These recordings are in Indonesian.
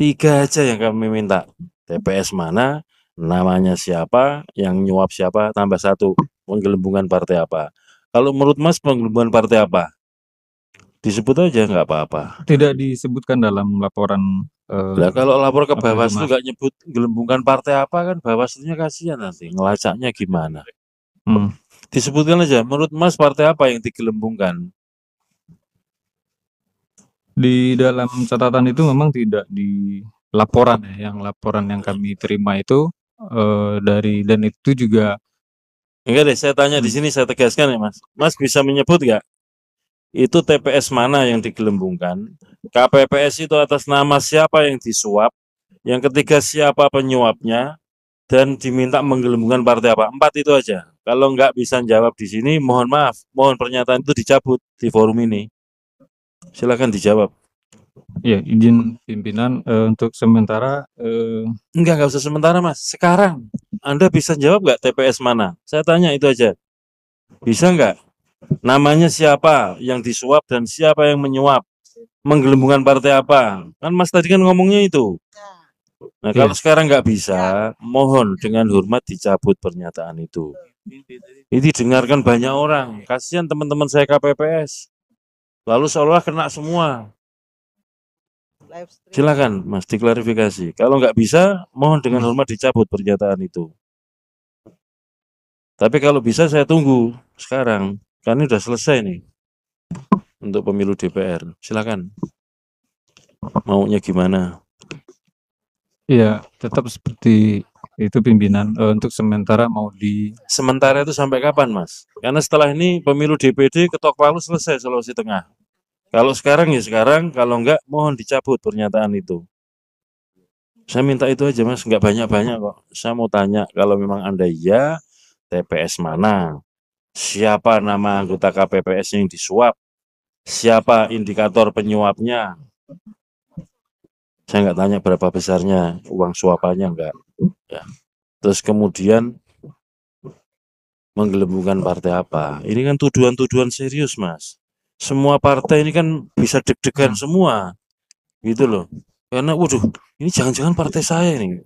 tiga aja yang kami minta TPS mana namanya siapa yang nyuap siapa tambah satu penggelembungan partai apa kalau menurut Mas penggelembungan partai apa disebut aja nggak apa-apa tidak disebutkan dalam laporan uh, kalau lapor ke Bawaslu nggak nyebut gelembungan partai apa kan Bawaslunya kasihan nanti ngelacaknya gimana hmm. disebutkan aja menurut Mas partai apa yang digelembungkan di dalam catatan itu memang tidak di laporan ya, yang laporan yang kami terima itu uh, dari dan itu juga Enggak deh, saya tanya di hmm. sini saya tegaskan ya Mas. Mas bisa menyebut gak itu TPS mana yang digelembungkan? KPPS itu atas nama siapa yang disuap? Yang ketiga siapa penyuapnya? Dan diminta menggelembungkan partai apa? Empat itu aja. Kalau nggak bisa jawab di sini, mohon maaf, mohon pernyataan itu dicabut di forum ini. Silakan dijawab. Iya, izin pimpinan, eh, untuk sementara, Enggak, eh, Enggak, enggak usah sementara, Mas, sekarang. Anda bisa jawab nggak TPS mana? Saya tanya itu aja. Bisa nggak? Namanya siapa yang disuap dan siapa yang menyuap? Menggelembungan partai apa? Kan Mas tadi kan ngomongnya itu. Nah, kalau ya. sekarang nggak bisa, mohon dengan hormat dicabut pernyataan itu. Ini dengarkan banyak orang, kasihan teman-teman saya KPPS. Lalu seolah kena semua. Silakan Mas diklarifikasi. Kalau nggak bisa, mohon dengan hormat dicabut pernyataan itu. Tapi kalau bisa saya tunggu sekarang, karena sudah selesai nih untuk pemilu DPR. Silakan. Maunya gimana? Iya, tetap seperti itu pimpinan eh, untuk sementara mau di sementara itu sampai kapan mas karena setelah ini pemilu DPD ketok palu selesai Sulawesi Tengah kalau sekarang ya sekarang, kalau enggak mohon dicabut pernyataan itu. Saya minta itu aja mas, Enggak banyak-banyak kok. Saya mau tanya, kalau memang Anda iya, TPS mana? Siapa nama anggota KPPS yang disuap? Siapa indikator penyuapnya? Saya enggak tanya berapa besarnya uang suapannya enggak. Ya. Terus kemudian menggelembungkan partai apa? Ini kan tuduhan-tuduhan serius mas semua partai ini kan bisa deg-degan hmm. semua gitu loh karena waduh ini jangan-jangan partai saya ini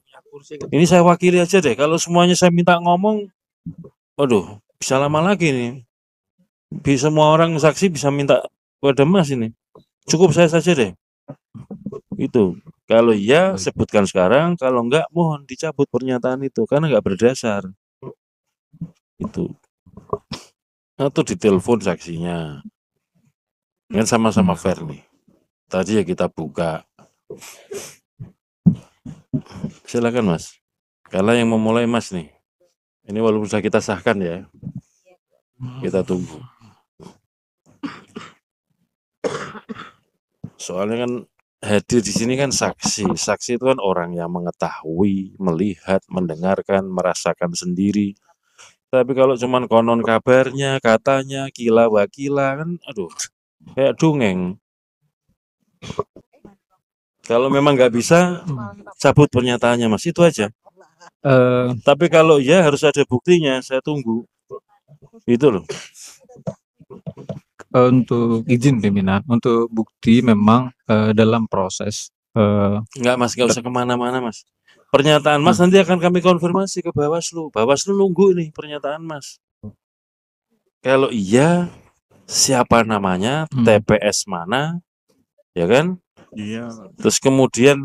ini saya wakili aja deh kalau semuanya saya minta ngomong waduh bisa lama lagi nih bisa semua orang saksi bisa minta pada mas ini cukup saya saja deh itu kalau iya sebutkan sekarang kalau enggak mohon dicabut pernyataan itu karena enggak berdasar itu atau ditelepon saksinya Kan sama-sama hmm. fair nih. Tadi ya kita buka. Silakan Mas. Karena yang memulai Mas nih. Ini walaupun sudah kita sahkan ya. Kita tunggu. Soalnya kan hadir di sini kan saksi. Saksi itu kan orang yang mengetahui, melihat, mendengarkan, merasakan sendiri. Tapi kalau cuman konon kabarnya, katanya, kila wakila kan aduh kayak dongeng kalau memang nggak bisa cabut pernyataannya mas itu aja uh, tapi kalau ya harus ada buktinya saya tunggu itu loh eh, untuk izin pimpinan untuk bukti memang uh, dalam proses uh, nggak mas nggak usah kemana-mana mas pernyataan mas uh. nanti akan kami konfirmasi ke bawaslu bawaslu nunggu ini pernyataan mas kalau iya siapa namanya, hmm. TPS mana, ya kan? Iya. Terus kemudian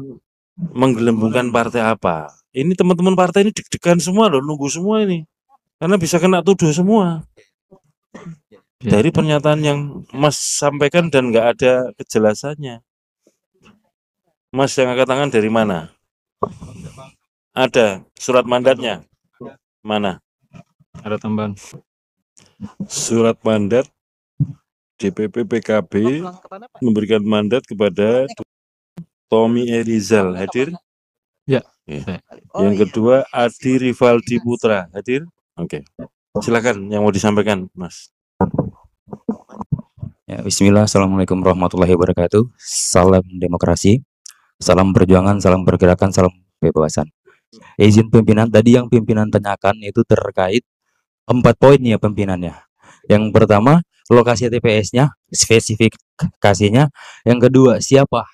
menggelembungkan partai apa? Ini teman-teman partai ini deg-degan semua loh, nunggu semua ini. Karena bisa kena tuduh semua. Ya. Dari pernyataan yang Mas sampaikan dan nggak ada kejelasannya. Mas yang angkat tangan dari mana? Ada surat mandatnya. Mana? Ada tambahan. Surat mandat DPP PKB oh, memberikan mandat kepada Tommy Erizal hadir. Ya. ya. Yang iya. kedua Adi Rivaldi Putra hadir. Oke. Okay. Silakan yang mau disampaikan, Mas. Ya, Bismillah, Assalamualaikum warahmatullahi wabarakatuh. Salam demokrasi, salam perjuangan, salam pergerakan, salam kebebasan. Izin pimpinan tadi yang pimpinan tanyakan itu terkait empat poin ya pimpinannya. Yang pertama lokasi TPS-nya, spesifikasinya. Yang kedua, siapa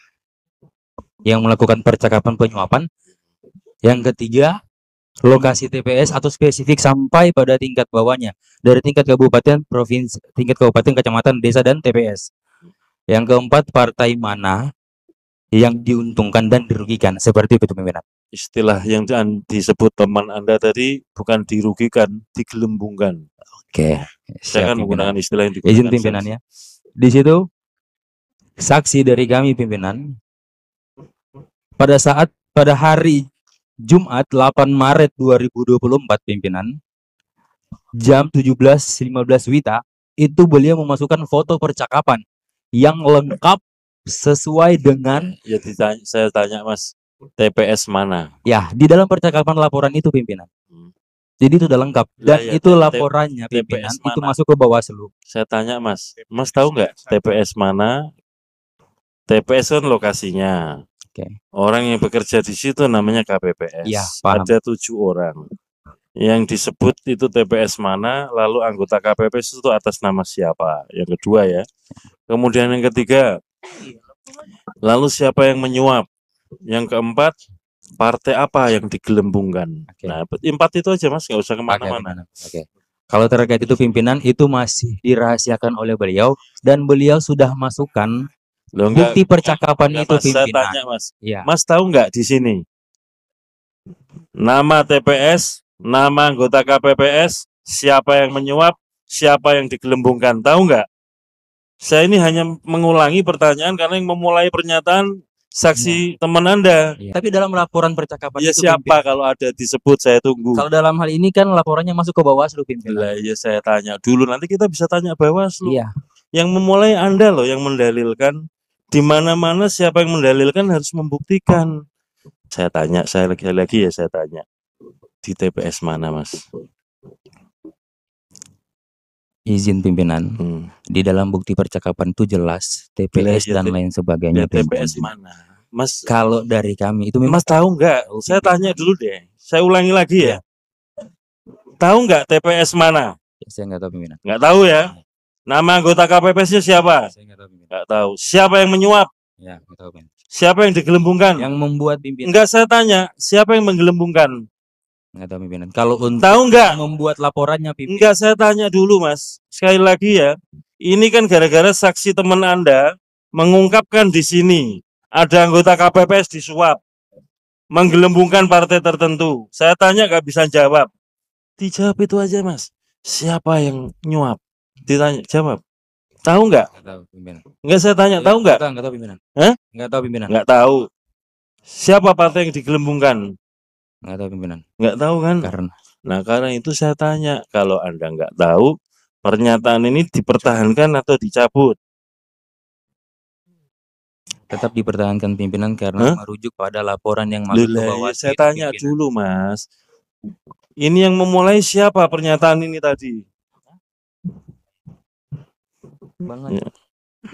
yang melakukan percakapan penyuapan. Yang ketiga, lokasi TPS atau spesifik sampai pada tingkat bawahnya dari tingkat kabupaten, provinsi, tingkat kabupaten, kecamatan, desa dan TPS. Yang keempat, partai mana yang diuntungkan dan dirugikan seperti itu pimpinan. Istilah yang disebut teman Anda tadi bukan dirugikan, digelembungkan. Oke. Saya akan menggunakan istilah yang digunakan. Izin pimpinannya. Di situ saksi dari kami pimpinan pada saat pada hari Jumat 8 Maret 2024 pimpinan jam 17.15 Wita itu beliau memasukkan foto percakapan yang lengkap sesuai dengan ya ditanya, saya tanya Mas TPS mana? Ya, di dalam percakapan laporan itu pimpinan. Jadi itu udah lengkap dan ya, ya, itu laporannya pimpinan TPS itu masuk ke Bawaslu. Saya tanya Mas, Mas tahu nggak TPS mana? TPS kan lokasinya. Okay. Orang yang bekerja di situ namanya KPPS. Ya, Ada tujuh orang. Yang disebut itu TPS mana, lalu anggota KPPS itu atas nama siapa? Yang kedua ya. Kemudian yang ketiga, lalu siapa yang menyuap? Yang keempat, partai apa yang digelembungkan. Okay. Nah, empat itu aja mas, nggak usah kemana-mana. Okay, okay. Kalau terkait itu pimpinan itu masih dirahasiakan oleh beliau dan beliau sudah masukkan Loh, enggak, bukti percakapan enggak, itu mas, pimpinan. Saya tanya mas, ya. mas tahu nggak di sini nama TPS, nama anggota KPPS, siapa yang menyuap, siapa yang digelembungkan, tahu nggak? Saya ini hanya mengulangi pertanyaan karena yang memulai pernyataan saksi ya. teman Anda. Ya. Tapi dalam laporan percakapan ya, itu siapa pimpin? kalau ada disebut saya tunggu. Kalau dalam hal ini kan laporannya masuk ke Bawaslu pimpinan. Lah ya saya tanya dulu nanti kita bisa tanya Bawaslu. Iya. Yang memulai Anda loh yang mendalilkan di mana-mana siapa yang mendalilkan harus membuktikan. Saya tanya, saya lagi-lagi ya saya tanya. Di TPS mana, Mas? izin pimpinan. Hmm. Di dalam bukti percakapan itu jelas TPS ya, dan lain sebagainya. Ya, TPS mana? Mas Kalau dari kami itu memang Mas tahu nggak? Saya tanya dulu deh. Saya ulangi lagi ya. ya. Tahu nggak TPS mana? Ya, saya nggak tahu pimpinan. Nggak tahu ya. Iya. Nama anggota KPPS-nya siapa? Iya, saya nggak tahu pimpinan. Nggak tahu. Siapa yang menyuap? Ya, nggak tahu pimpinan. Siapa yang digelembungkan? Yang membuat pimpinan. Enggak saya tanya, siapa yang menggelembungkan? Nggak tahu pimpinan. Kalau untuk tahu nggak membuat laporannya pimpinan? Nggak, saya tanya dulu mas. Sekali lagi ya, ini kan gara-gara saksi teman anda mengungkapkan di sini ada anggota KPPS disuap, menggelembungkan partai tertentu. Saya tanya nggak bisa jawab. Dijawab itu aja mas. Siapa yang nyuap? Ditanya jawab. Tahu nggak? Nggak tahu pimpinan. Nggak saya tanya. Iya, tahu nggak? Nggak tahu, nggak tahu pimpinan. Hah? Nggak tahu pimpinan. Nggak tahu. Siapa partai yang digelembungkan? Enggak tahu pimpinan. Nggak tahu kan? Karena. Nah karena itu saya tanya kalau anda enggak tahu pernyataan ini dipertahankan atau dicabut? Tetap dipertahankan pimpinan karena huh? merujuk pada laporan yang masuk ke bawah. saya tanya pimpinan. dulu mas, ini yang memulai siapa pernyataan ini tadi? Bang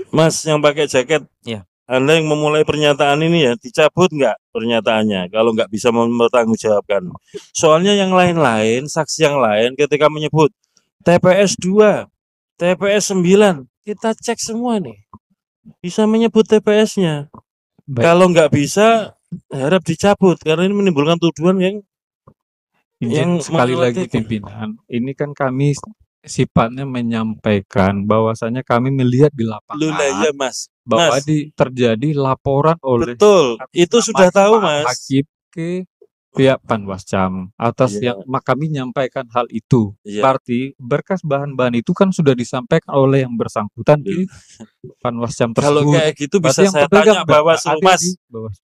Mas ya. yang pakai jaket. Ya. Anda yang memulai pernyataan ini ya dicabut nggak pernyataannya kalau nggak bisa mempertanggungjawabkan. Soalnya yang lain-lain, saksi yang lain ketika menyebut TPS 2, TPS 9, kita cek semua nih. Bisa menyebut TPS-nya. Kalau nggak bisa harap dicabut karena ini menimbulkan tuduhan yang yang sekali lagi pimpinan ini kan kami sifatnya menyampaikan bahwasanya kami melihat di lapangan. Lula ya mas, bahwa mas. Di, terjadi laporan oleh betul itu sudah tahu mas hakim ke pihak Panwascam atas yeah. yang kami menyampaikan hal itu. Yeah. Berarti berkas bahan-bahan itu kan sudah disampaikan oleh yang bersangkutan di iya. Panwascam tersebut. Kalau kayak gitu bisa Berarti saya tanya Bawaslu, Mas.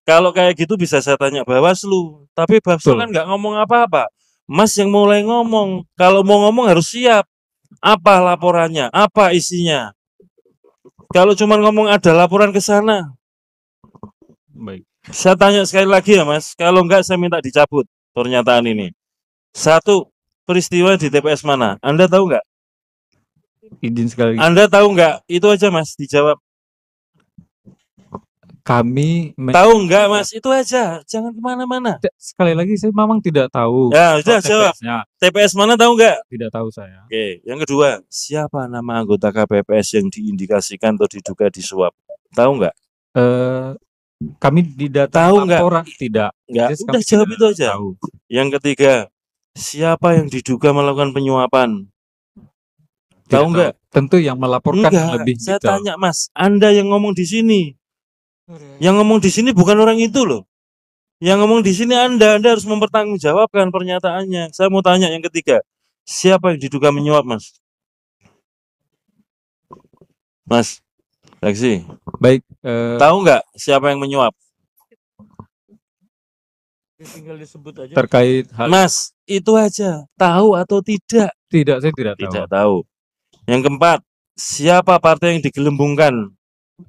Kalau kayak gitu bisa saya tanya Bawaslu. Tapi Bawaslu kan nggak ngomong apa-apa. Mas yang mulai ngomong. Kalau mau ngomong harus siap. Apa laporannya? Apa isinya? Kalau cuma ngomong ada laporan ke sana. Baik. Saya tanya sekali lagi ya Mas, kalau enggak saya minta dicabut pernyataan ini. Satu, peristiwa di TPS mana? Anda tahu enggak? Izin sekali. Anda tahu enggak? Itu aja Mas, dijawab kami tahu enggak mas itu aja jangan kemana-mana sekali lagi saya memang tidak tahu ya sudah jawab TPS mana tahu enggak tidak tahu saya oke yang kedua siapa nama anggota KPPS yang diindikasikan atau diduga disuap tahu enggak eh kami tidak tahu enggak orang tidak nggak sudah jawab itu aja tahu. yang ketiga siapa yang diduga melakukan penyuapan tahu enggak tentu yang melaporkan enggak, lebih saya detail. tanya mas anda yang ngomong di sini yang ngomong di sini bukan orang itu loh. Yang ngomong di sini Anda, Anda harus mempertanggungjawabkan pernyataannya. Saya mau tanya yang ketiga, siapa yang diduga menyuap, Mas? Mas, Lexi. Baik. Uh... Tahu nggak siapa yang menyuap? Ya, tinggal disebut aja. Terkait hal. Mas, itu aja. Tahu atau tidak? Tidak, saya tidak tahu. Tidak tahu. Yang keempat, siapa partai yang digelembungkan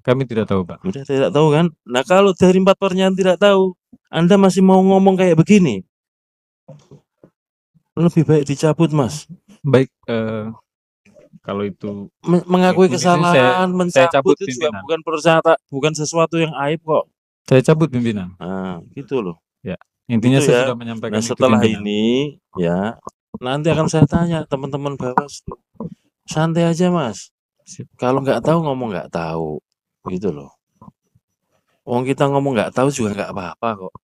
kami tidak tahu, Pak. Sudah tidak tahu kan? Nah, kalau dari empat pernyataan tidak tahu, Anda masih mau ngomong kayak begini. Lebih baik dicabut, Mas. Baik, eh, kalau itu Men mengakui kesalahan, saya, mencabut cabut itu juga bukan persyaratan, bukan sesuatu yang aib kok. Saya cabut pimpinan. Nah, gitu loh. Ya, intinya gitu saya ya. sudah menyampaikan nah, setelah itu ini ya, nanti akan saya tanya teman-teman Bawaslu. Santai aja, Mas. Kalau nggak tahu ngomong nggak tahu. Gitu loh. Wong kita ngomong nggak tahu juga nggak apa-apa kok.